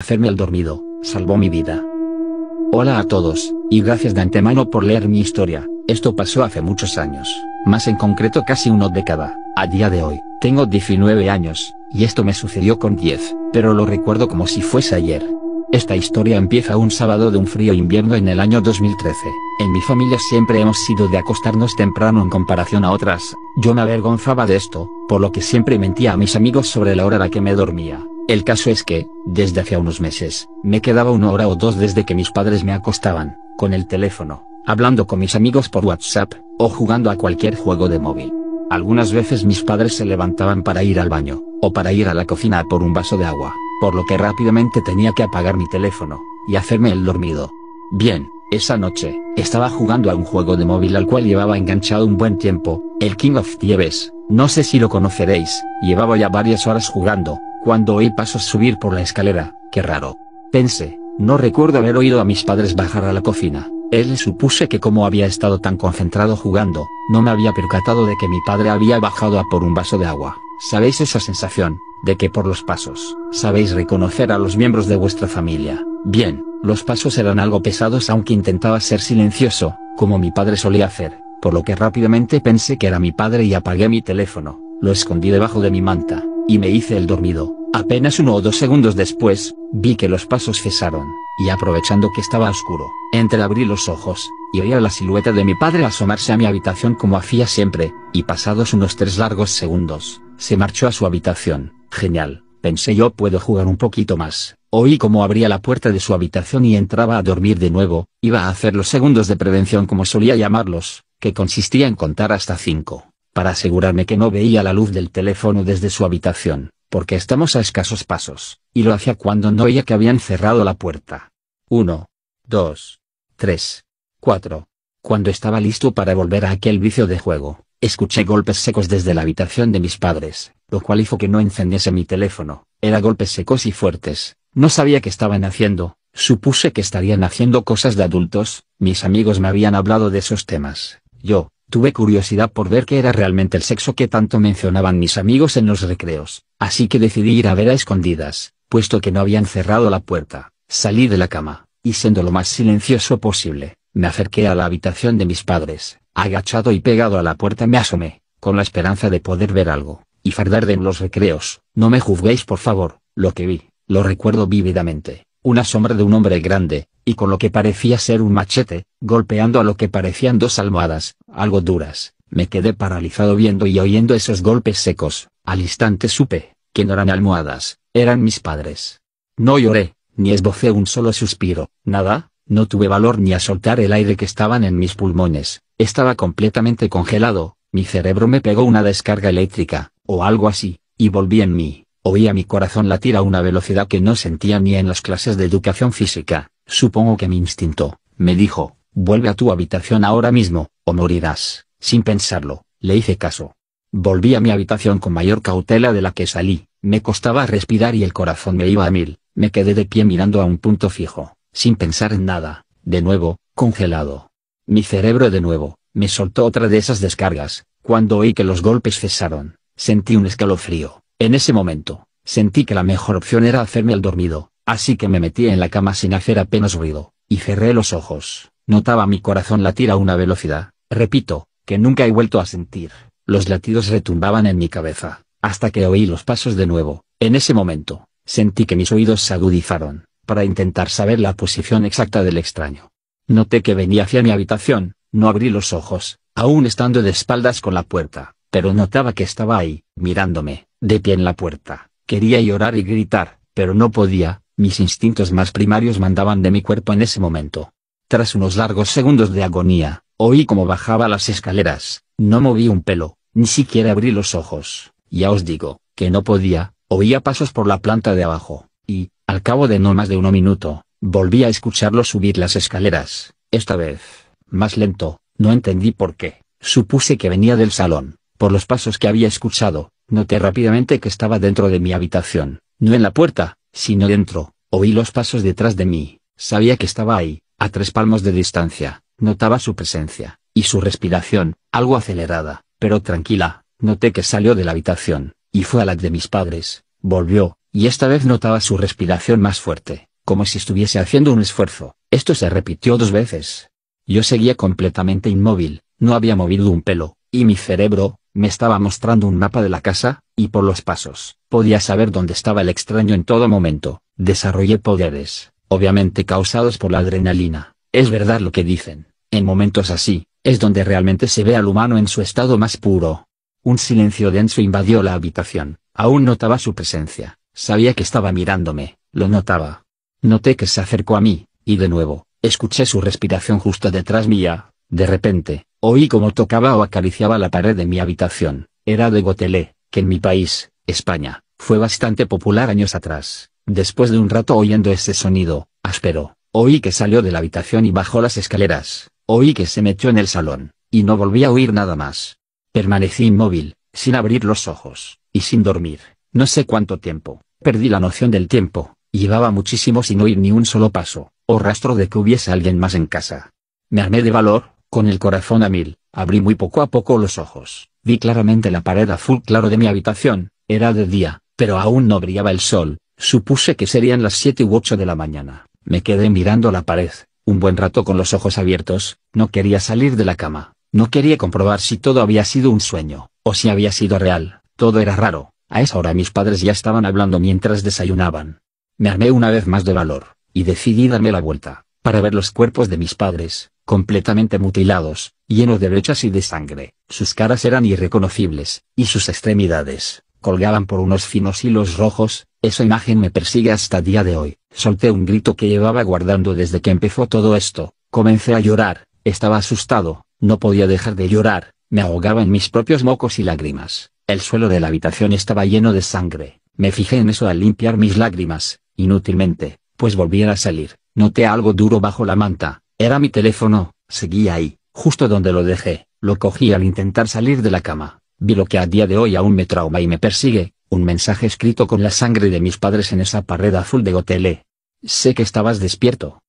hacerme el dormido, salvó mi vida. Hola a todos, y gracias de antemano por leer mi historia, esto pasó hace muchos años, más en concreto casi una década, a día de hoy, tengo 19 años, y esto me sucedió con 10, pero lo recuerdo como si fuese ayer. Esta historia empieza un sábado de un frío invierno en el año 2013. En mi familia siempre hemos sido de acostarnos temprano en comparación a otras, yo me avergonzaba de esto, por lo que siempre mentía a mis amigos sobre la hora a la que me dormía, el caso es que, desde hace unos meses, me quedaba una hora o dos desde que mis padres me acostaban, con el teléfono, hablando con mis amigos por WhatsApp, o jugando a cualquier juego de móvil. Algunas veces mis padres se levantaban para ir al baño, o para ir a la cocina por un vaso de agua, por lo que rápidamente tenía que apagar mi teléfono, y hacerme el dormido. Bien, esa noche, estaba jugando a un juego de móvil al cual llevaba enganchado un buen tiempo, el King of Thieves, no sé si lo conoceréis, llevaba ya varias horas jugando, cuando oí pasos subir por la escalera, qué raro. Pensé, no recuerdo haber oído a mis padres bajar a la cocina. Él supuse que como había estado tan concentrado jugando, no me había percatado de que mi padre había bajado a por un vaso de agua. ¿Sabéis esa sensación? de que por los pasos, sabéis reconocer a los miembros de vuestra familia. Bien, los pasos eran algo pesados aunque intentaba ser silencioso, como mi padre solía hacer, por lo que rápidamente pensé que era mi padre y apagué mi teléfono, lo escondí debajo de mi manta, y me hice el dormido. Apenas uno o dos segundos después, vi que los pasos cesaron, y aprovechando que estaba oscuro, entreabrí los ojos, y oí a la silueta de mi padre asomarse a mi habitación como hacía siempre, y pasados unos tres largos segundos, se marchó a su habitación. Genial, pensé yo puedo jugar un poquito más. Oí cómo abría la puerta de su habitación y entraba a dormir de nuevo, iba a hacer los segundos de prevención como solía llamarlos, que consistía en contar hasta cinco, para asegurarme que no veía la luz del teléfono desde su habitación, porque estamos a escasos pasos, y lo hacía cuando no oía que habían cerrado la puerta. 1, 2, 3, 4. Cuando estaba listo para volver a aquel vicio de juego, escuché golpes secos desde la habitación de mis padres, lo cual hizo que no encendiese mi teléfono. Era golpes secos y fuertes. No sabía qué estaban haciendo, supuse que estarían haciendo cosas de adultos, mis amigos me habían hablado de esos temas. Yo, tuve curiosidad por ver qué era realmente el sexo que tanto mencionaban mis amigos en los recreos, así que decidí ir a ver a escondidas, puesto que no habían cerrado la puerta. Salí de la cama, y siendo lo más silencioso posible, me acerqué a la habitación de mis padres, agachado y pegado a la puerta me asomé, con la esperanza de poder ver algo y fardar en los recreos, no me juzguéis por favor, lo que vi, lo recuerdo vívidamente, una sombra de un hombre grande, y con lo que parecía ser un machete, golpeando a lo que parecían dos almohadas, algo duras, me quedé paralizado viendo y oyendo esos golpes secos, al instante supe, que no eran almohadas, eran mis padres. No lloré, ni esbocé un solo suspiro, nada, no tuve valor ni a soltar el aire que estaban en mis pulmones, estaba completamente congelado, mi cerebro me pegó una descarga eléctrica, o algo así, y volví en mí, oía mi corazón latir a una velocidad que no sentía ni en las clases de educación física, supongo que mi instinto, me dijo, vuelve a tu habitación ahora mismo, o morirás, sin pensarlo, le hice caso. Volví a mi habitación con mayor cautela de la que salí, me costaba respirar y el corazón me iba a mil, me quedé de pie mirando a un punto fijo, sin pensar en nada, de nuevo, congelado. Mi cerebro de nuevo, me soltó otra de esas descargas, cuando oí que los golpes cesaron. Sentí un escalofrío. En ese momento, sentí que la mejor opción era hacerme el dormido, así que me metí en la cama sin hacer apenas ruido, y cerré los ojos. Notaba mi corazón latir a una velocidad, repito, que nunca he vuelto a sentir. Los latidos retumbaban en mi cabeza, hasta que oí los pasos de nuevo. En ese momento, sentí que mis oídos se agudizaron, para intentar saber la posición exacta del extraño. Noté que venía hacia mi habitación, no abrí los ojos, aún estando de espaldas con la puerta pero notaba que estaba ahí, mirándome, de pie en la puerta. Quería llorar y gritar, pero no podía, mis instintos más primarios mandaban de mi cuerpo en ese momento. Tras unos largos segundos de agonía, oí cómo bajaba las escaleras, no moví un pelo, ni siquiera abrí los ojos, ya os digo, que no podía, oía pasos por la planta de abajo, y, al cabo de no más de uno minuto, volví a escucharlo subir las escaleras, esta vez, más lento, no entendí por qué, supuse que venía del salón, por los pasos que había escuchado, noté rápidamente que estaba dentro de mi habitación, no en la puerta, sino dentro, oí los pasos detrás de mí, sabía que estaba ahí, a tres palmos de distancia, notaba su presencia, y su respiración, algo acelerada, pero tranquila, noté que salió de la habitación, y fue a la de mis padres, volvió, y esta vez notaba su respiración más fuerte, como si estuviese haciendo un esfuerzo, esto se repitió dos veces. Yo seguía completamente inmóvil, no había movido un pelo, y mi cerebro, me estaba mostrando un mapa de la casa, y por los pasos, podía saber dónde estaba el extraño en todo momento. Desarrollé poderes, obviamente causados por la adrenalina. Es verdad lo que dicen. En momentos así, es donde realmente se ve al humano en su estado más puro. Un silencio denso invadió la habitación. Aún notaba su presencia. Sabía que estaba mirándome. Lo notaba. Noté que se acercó a mí, y de nuevo, escuché su respiración justo detrás mía. De repente, oí cómo tocaba o acariciaba la pared de mi habitación, era de Gotelé, que en mi país, España, fue bastante popular años atrás. Después de un rato oyendo ese sonido, áspero, oí que salió de la habitación y bajó las escaleras, oí que se metió en el salón, y no volví a oír nada más. Permanecí inmóvil, sin abrir los ojos, y sin dormir, no sé cuánto tiempo, perdí la noción del tiempo, llevaba muchísimo sin oír ni un solo paso, o rastro de que hubiese alguien más en casa. Me armé de valor, con el corazón a mil, abrí muy poco a poco los ojos, vi claramente la pared azul claro de mi habitación, era de día, pero aún no brillaba el sol, supuse que serían las siete u ocho de la mañana. Me quedé mirando la pared, un buen rato con los ojos abiertos, no quería salir de la cama, no quería comprobar si todo había sido un sueño, o si había sido real, todo era raro, a esa hora mis padres ya estaban hablando mientras desayunaban. Me armé una vez más de valor, y decidí darme la vuelta, para ver los cuerpos de mis padres, completamente mutilados, llenos de brechas y de sangre, sus caras eran irreconocibles, y sus extremidades, colgaban por unos finos hilos rojos, esa imagen me persigue hasta día de hoy, solté un grito que llevaba guardando desde que empezó todo esto, comencé a llorar, estaba asustado, no podía dejar de llorar, me ahogaba en mis propios mocos y lágrimas, el suelo de la habitación estaba lleno de sangre, me fijé en eso al limpiar mis lágrimas, inútilmente, pues volviera a salir, noté algo duro bajo la manta, era mi teléfono, seguía ahí, justo donde lo dejé, lo cogí al intentar salir de la cama, vi lo que a día de hoy aún me trauma y me persigue, un mensaje escrito con la sangre de mis padres en esa pared azul de Gotelé. Sé que estabas despierto.